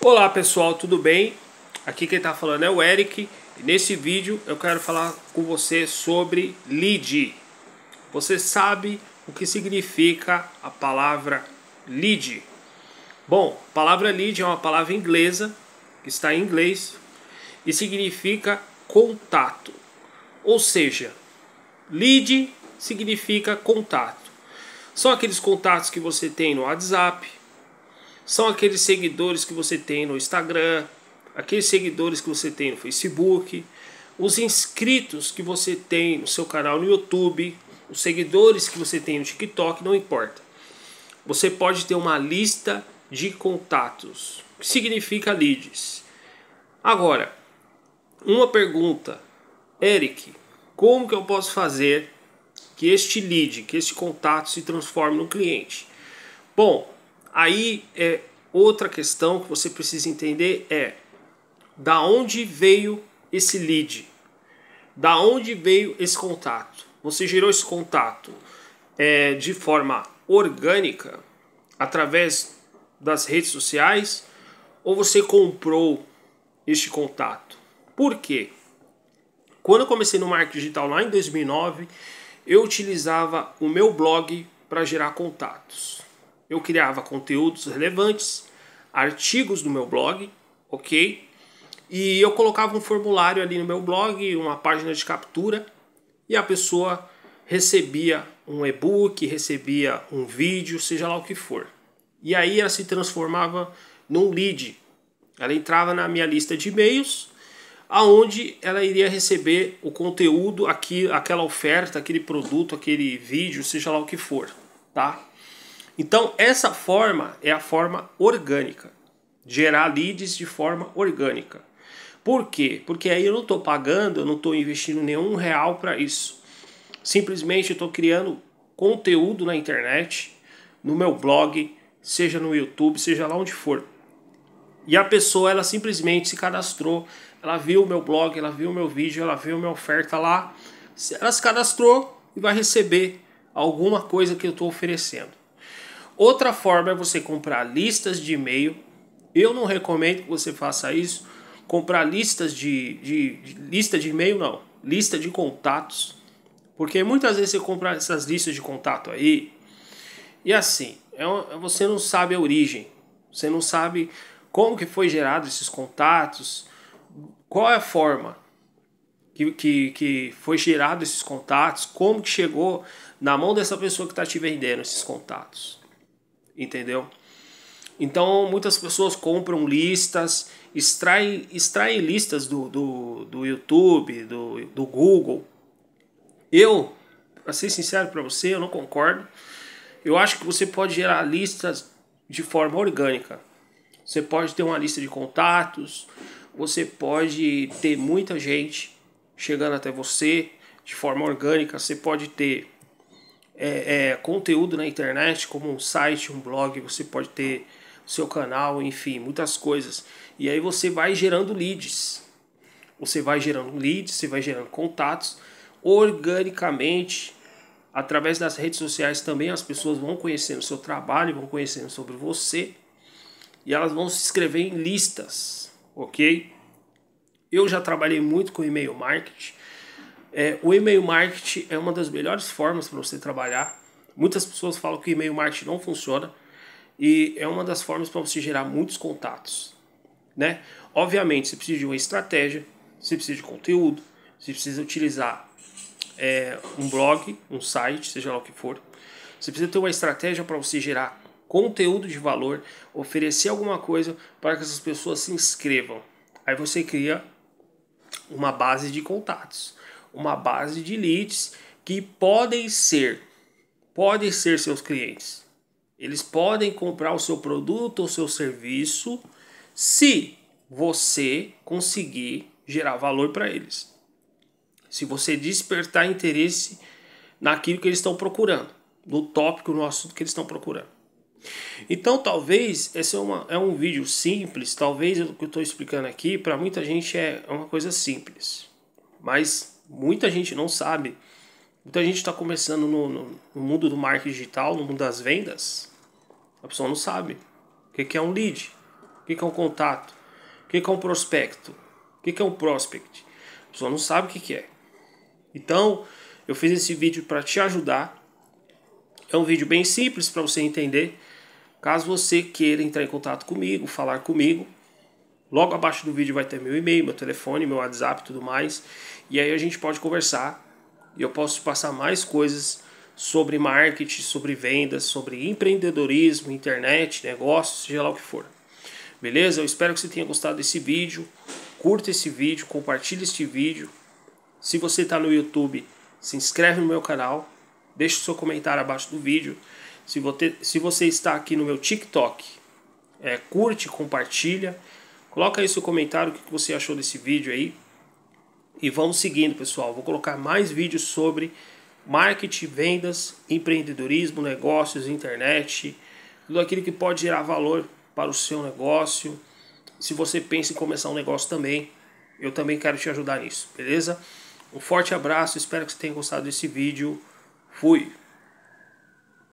Olá pessoal, tudo bem? Aqui quem está falando é o Eric e nesse vídeo eu quero falar com você sobre lead. Você sabe o que significa a palavra lead? Bom, a palavra lead é uma palavra inglesa que está em inglês e significa contato. Ou seja, lead significa contato. São aqueles contatos que você tem no WhatsApp, são aqueles seguidores que você tem no Instagram, aqueles seguidores que você tem no Facebook, os inscritos que você tem no seu canal no YouTube, os seguidores que você tem no TikTok, não importa. Você pode ter uma lista de contatos, que significa leads. Agora, uma pergunta, Eric, como que eu posso fazer que este lead, que este contato se transforme num cliente? Bom, Aí é outra questão que você precisa entender é da onde veio esse lead? Da onde veio esse contato? Você gerou esse contato é, de forma orgânica através das redes sociais ou você comprou este contato? Por quê? Quando eu comecei no marketing digital lá em 2009, eu utilizava o meu blog para gerar contatos eu criava conteúdos relevantes, artigos do meu blog, ok? E eu colocava um formulário ali no meu blog, uma página de captura, e a pessoa recebia um e-book, recebia um vídeo, seja lá o que for. E aí ela se transformava num lead. Ela entrava na minha lista de e-mails, aonde ela iria receber o conteúdo, aqui, aquela oferta, aquele produto, aquele vídeo, seja lá o que for, tá? Então, essa forma é a forma orgânica. Gerar leads de forma orgânica. Por quê? Porque aí eu não estou pagando, eu não estou investindo nenhum real para isso. Simplesmente estou criando conteúdo na internet, no meu blog, seja no YouTube, seja lá onde for. E a pessoa, ela simplesmente se cadastrou, ela viu o meu blog, ela viu o meu vídeo, ela viu minha oferta lá, ela se cadastrou e vai receber alguma coisa que eu estou oferecendo. Outra forma é você comprar listas de e-mail. Eu não recomendo que você faça isso. Comprar listas de, de, de lista de e-mail não, lista de contatos, porque muitas vezes você compra essas listas de contato aí e assim é um, é, você não sabe a origem, você não sabe como que foi gerado esses contatos, qual é a forma que, que, que foi gerado esses contatos, como que chegou na mão dessa pessoa que está te vendendo esses contatos entendeu? Então muitas pessoas compram listas, extraem, extraem listas do, do, do YouTube, do, do Google. Eu, para ser sincero para você, eu não concordo. Eu acho que você pode gerar listas de forma orgânica. Você pode ter uma lista de contatos, você pode ter muita gente chegando até você de forma orgânica, você pode ter é, é, conteúdo na internet, como um site, um blog, você pode ter seu canal, enfim, muitas coisas. E aí você vai gerando leads. Você vai gerando leads, você vai gerando contatos organicamente. Através das redes sociais também as pessoas vão conhecendo o seu trabalho, vão conhecendo sobre você e elas vão se inscrever em listas, ok? Eu já trabalhei muito com e-mail marketing, é, o e-mail marketing é uma das melhores formas para você trabalhar. Muitas pessoas falam que o e-mail marketing não funciona e é uma das formas para você gerar muitos contatos, né? Obviamente, você precisa de uma estratégia, você precisa de conteúdo, você precisa utilizar é, um blog, um site, seja lá o que for. Você precisa ter uma estratégia para você gerar conteúdo de valor, oferecer alguma coisa para que essas pessoas se inscrevam. Aí você cria uma base de contatos uma base de leads que podem ser, podem ser seus clientes. Eles podem comprar o seu produto ou seu serviço se você conseguir gerar valor para eles. Se você despertar interesse naquilo que eles estão procurando, no tópico, no assunto que eles estão procurando. Então, talvez esse é, uma, é um vídeo simples, talvez o que eu estou explicando aqui para muita gente é, é uma coisa simples, mas muita gente não sabe. Muita gente está começando no, no, no, mundo do marketing digital, no mundo das vendas. A pessoa não sabe o que, que é um lead, o que, que é um contato, o que, que é um prospecto, o que, que é um prospect. A pessoa não sabe o que, que é. Então, eu fiz esse vídeo para te ajudar. É um vídeo bem simples para você entender. Caso você queira entrar em contato comigo, falar comigo, Logo abaixo do vídeo vai ter meu e-mail, meu telefone, meu WhatsApp e tudo mais. E aí a gente pode conversar e eu posso passar mais coisas sobre marketing, sobre vendas, sobre empreendedorismo, internet, negócios, seja lá o que for. Beleza? Eu espero que você tenha gostado desse vídeo. Curta esse vídeo, compartilhe este vídeo. Se você está no YouTube, se inscreve no meu canal. Deixe o seu comentário abaixo do vídeo. Se você, se você está aqui no meu TikTok, é, curte, compartilha. Coloca aí seu comentário, o que você achou desse vídeo aí. E vamos seguindo, pessoal. Vou colocar mais vídeos sobre marketing, vendas, empreendedorismo, negócios, internet, tudo aquilo que pode gerar valor para o seu negócio. Se você pensa em começar um negócio também, eu também quero te ajudar nisso, beleza? Um forte abraço, espero que você tenha gostado desse vídeo. Fui!